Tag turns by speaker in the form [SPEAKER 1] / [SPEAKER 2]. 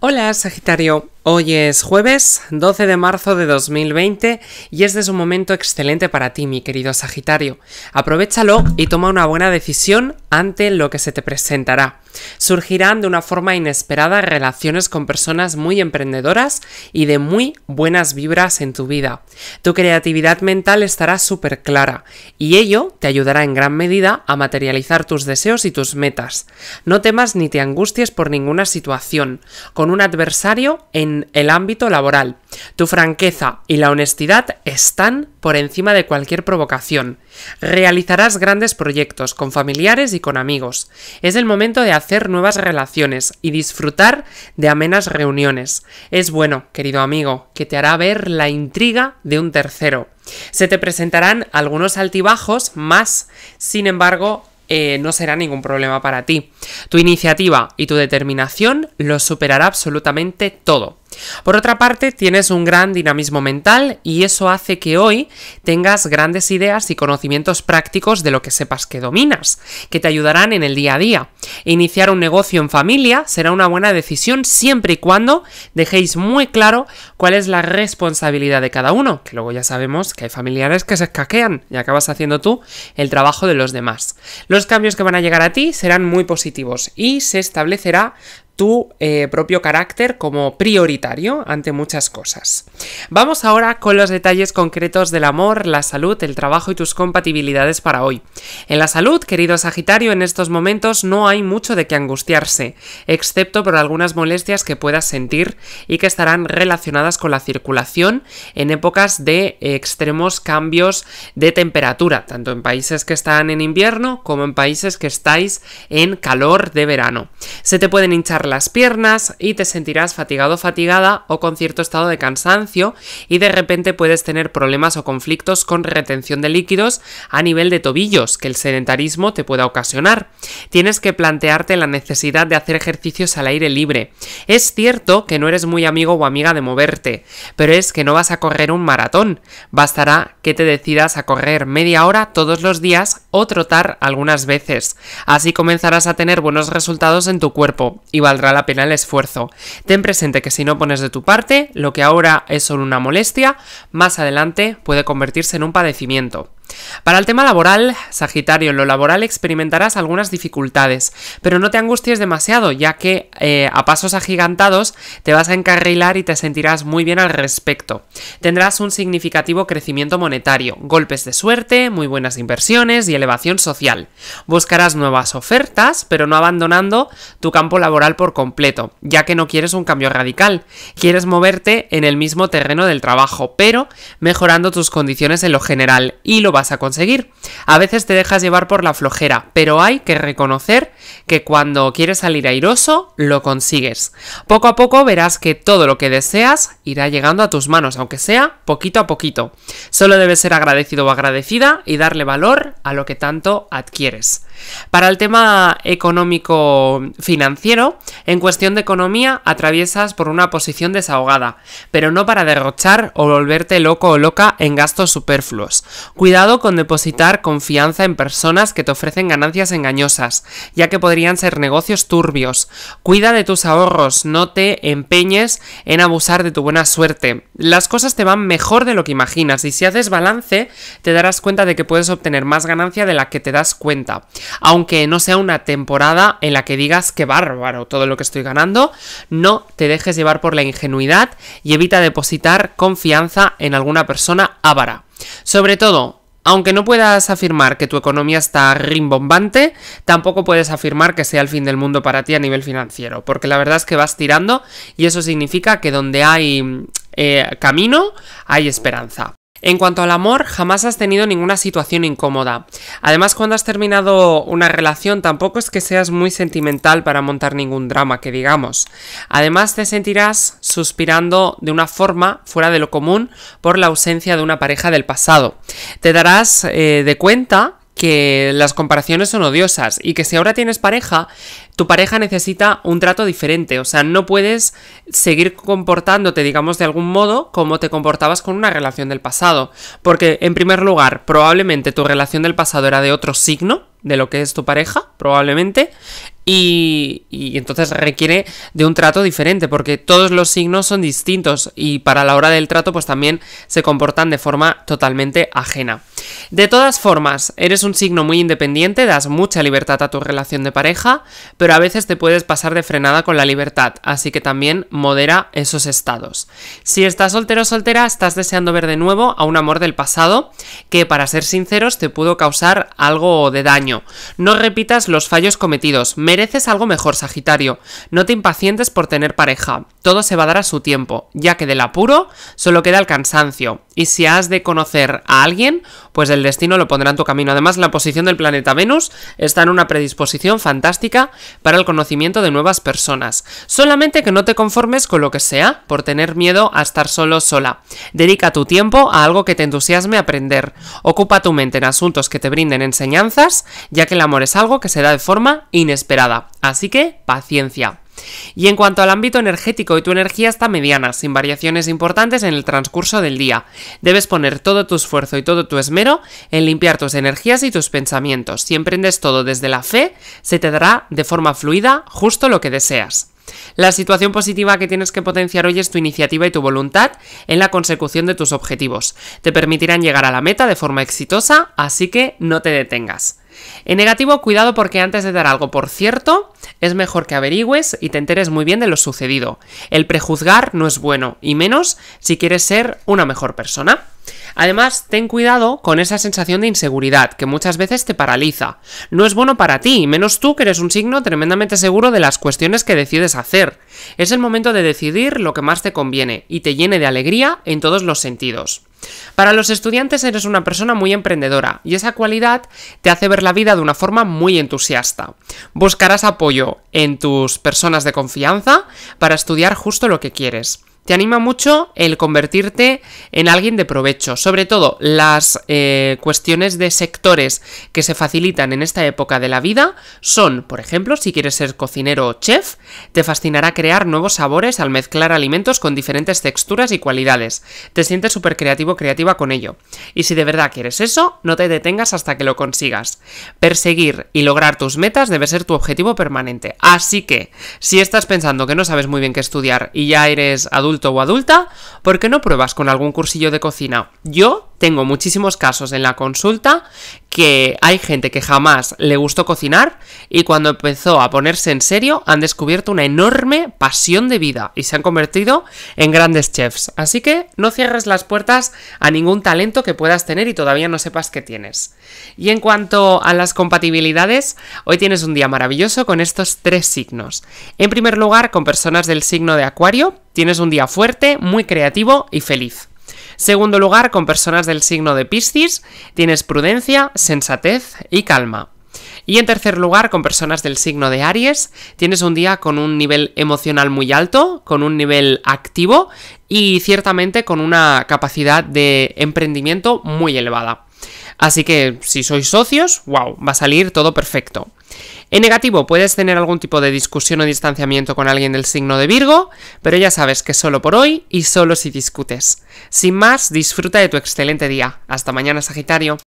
[SPEAKER 1] Hola Sagitario, Hoy es jueves 12 de marzo de 2020 y este es un momento excelente para ti, mi querido Sagitario. Aprovechalo y toma una buena decisión ante lo que se te presentará. Surgirán de una forma inesperada relaciones con personas muy emprendedoras y de muy buenas vibras en tu vida. Tu creatividad mental estará súper clara y ello te ayudará en gran medida a materializar tus deseos y tus metas. No temas ni te angusties por ninguna situación. Con un adversario en el ámbito laboral. Tu franqueza y la honestidad están por encima de cualquier provocación. Realizarás grandes proyectos con familiares y con amigos. Es el momento de hacer nuevas relaciones y disfrutar de amenas reuniones. Es bueno, querido amigo, que te hará ver la intriga de un tercero. Se te presentarán algunos altibajos, más, sin embargo, eh, no será ningún problema para ti. Tu iniciativa y tu determinación lo superará absolutamente todo. Por otra parte, tienes un gran dinamismo mental y eso hace que hoy tengas grandes ideas y conocimientos prácticos de lo que sepas que dominas, que te ayudarán en el día a día. Iniciar un negocio en familia será una buena decisión siempre y cuando dejéis muy claro cuál es la responsabilidad de cada uno, que luego ya sabemos que hay familiares que se escaquean y acabas haciendo tú el trabajo de los demás. Los cambios que van a llegar a ti serán muy positivos y se establecerá tu eh, propio carácter como prioritario ante muchas cosas. Vamos ahora con los detalles concretos del amor, la salud, el trabajo y tus compatibilidades para hoy. En la salud, querido Sagitario, en estos momentos no hay mucho de qué angustiarse, excepto por algunas molestias que puedas sentir y que estarán relacionadas con la circulación en épocas de extremos cambios de temperatura, tanto en países que están en invierno como en países que estáis en calor de verano. Se te pueden hinchar las piernas y te sentirás fatigado fatigada o con cierto estado de cansancio y de repente puedes tener problemas o conflictos con retención de líquidos a nivel de tobillos que el sedentarismo te pueda ocasionar. Tienes que plantearte la necesidad de hacer ejercicios al aire libre. Es cierto que no eres muy amigo o amiga de moverte, pero es que no vas a correr un maratón. Bastará que te decidas a correr media hora todos los días o trotar algunas veces. Así comenzarás a tener buenos resultados en tu cuerpo y valdrá la pena el esfuerzo. Ten presente que si no pones de tu parte, lo que ahora es solo una molestia, más adelante puede convertirse en un padecimiento. Para el tema laboral, Sagitario, en lo laboral experimentarás algunas dificultades, pero no te angusties demasiado, ya que eh, a pasos agigantados te vas a encarrilar y te sentirás muy bien al respecto. Tendrás un significativo crecimiento monetario, golpes de suerte, muy buenas inversiones y elevación social. Buscarás nuevas ofertas, pero no abandonando tu campo laboral por completo, ya que no quieres un cambio radical, quieres moverte en el mismo terreno del trabajo, pero mejorando tus condiciones en lo general y lo vas a conseguir. A veces te dejas llevar por la flojera, pero hay que reconocer que cuando quieres salir airoso, lo consigues. Poco a poco verás que todo lo que deseas irá llegando a tus manos, aunque sea poquito a poquito. Solo debes ser agradecido o agradecida y darle valor a lo que tanto adquieres. Para el tema económico financiero, en cuestión de economía atraviesas por una posición desahogada, pero no para derrochar o volverte loco o loca en gastos superfluos. Cuidado con depositar confianza en personas que te ofrecen ganancias engañosas, ya que podrían ser negocios turbios. Cuida de tus ahorros, no te empeñes en abusar de tu buena suerte. Las cosas te van mejor de lo que imaginas y si haces balance te darás cuenta de que puedes obtener más ganancia de la que te das cuenta aunque no sea una temporada en la que digas que bárbaro todo lo que estoy ganando, no te dejes llevar por la ingenuidad y evita depositar confianza en alguna persona avara. Sobre todo, aunque no puedas afirmar que tu economía está rimbombante, tampoco puedes afirmar que sea el fin del mundo para ti a nivel financiero, porque la verdad es que vas tirando y eso significa que donde hay eh, camino hay esperanza. En cuanto al amor, jamás has tenido ninguna situación incómoda. Además, cuando has terminado una relación tampoco es que seas muy sentimental para montar ningún drama, que digamos. Además, te sentirás suspirando de una forma fuera de lo común por la ausencia de una pareja del pasado. Te darás eh, de cuenta que las comparaciones son odiosas y que si ahora tienes pareja, tu pareja necesita un trato diferente. O sea, no puedes seguir comportándote, digamos, de algún modo como te comportabas con una relación del pasado. Porque, en primer lugar, probablemente tu relación del pasado era de otro signo de lo que es tu pareja, probablemente. Y, entonces requiere de un trato diferente, porque todos los signos son distintos y para la hora del trato pues también se comportan de forma totalmente ajena. De todas formas, eres un signo muy independiente, das mucha libertad a tu relación de pareja, pero pero a veces te puedes pasar de frenada con la libertad, así que también modera esos estados. Si estás soltero o soltera, estás deseando ver de nuevo a un amor del pasado que, para ser sinceros, te pudo causar algo de daño. No repitas los fallos cometidos, mereces algo mejor, Sagitario. No te impacientes por tener pareja todo se va a dar a su tiempo, ya que del apuro solo queda el cansancio. Y si has de conocer a alguien, pues el destino lo pondrá en tu camino. Además, la posición del planeta Venus está en una predisposición fantástica para el conocimiento de nuevas personas. Solamente que no te conformes con lo que sea por tener miedo a estar solo sola. Dedica tu tiempo a algo que te entusiasme aprender. Ocupa tu mente en asuntos que te brinden enseñanzas, ya que el amor es algo que se da de forma inesperada. Así que, paciencia. Y en cuanto al ámbito energético, y tu energía está mediana, sin variaciones importantes en el transcurso del día. Debes poner todo tu esfuerzo y todo tu esmero en limpiar tus energías y tus pensamientos. Si emprendes todo desde la fe, se te dará de forma fluida justo lo que deseas. La situación positiva que tienes que potenciar hoy es tu iniciativa y tu voluntad en la consecución de tus objetivos. Te permitirán llegar a la meta de forma exitosa, así que no te detengas. En negativo, cuidado porque antes de dar algo por cierto, es mejor que averigües y te enteres muy bien de lo sucedido. El prejuzgar no es bueno, y menos si quieres ser una mejor persona. Además, ten cuidado con esa sensación de inseguridad que muchas veces te paraliza. No es bueno para ti, menos tú que eres un signo tremendamente seguro de las cuestiones que decides hacer. Es el momento de decidir lo que más te conviene y te llene de alegría en todos los sentidos. Para los estudiantes eres una persona muy emprendedora y esa cualidad te hace ver la vida de una forma muy entusiasta. Buscarás apoyo en tus personas de confianza para estudiar justo lo que quieres te anima mucho el convertirte en alguien de provecho. Sobre todo las eh, cuestiones de sectores que se facilitan en esta época de la vida son, por ejemplo, si quieres ser cocinero o chef, te fascinará crear nuevos sabores al mezclar alimentos con diferentes texturas y cualidades. Te sientes súper creativo creativa con ello. Y si de verdad quieres eso, no te detengas hasta que lo consigas. Perseguir y lograr tus metas debe ser tu objetivo permanente. Así que, si estás pensando que no sabes muy bien qué estudiar y ya eres adulto, o adulta, ¿por qué no pruebas con algún cursillo de cocina? Yo tengo muchísimos casos en la consulta que hay gente que jamás le gustó cocinar y cuando empezó a ponerse en serio han descubierto una enorme pasión de vida y se han convertido en grandes chefs. Así que no cierres las puertas a ningún talento que puedas tener y todavía no sepas que tienes. Y en cuanto a las compatibilidades, hoy tienes un día maravilloso con estos tres signos. En primer lugar, con personas del signo de Acuario, tienes un día fuerte, muy creativo y feliz. Segundo lugar, con personas del signo de Piscis, tienes prudencia, sensatez y calma. Y en tercer lugar, con personas del signo de Aries, tienes un día con un nivel emocional muy alto, con un nivel activo y ciertamente con una capacidad de emprendimiento muy elevada. Así que si sois socios, wow, va a salir todo perfecto. En negativo, puedes tener algún tipo de discusión o distanciamiento con alguien del signo de Virgo, pero ya sabes que solo por hoy y solo si discutes. Sin más, disfruta de tu excelente día. Hasta mañana, Sagitario.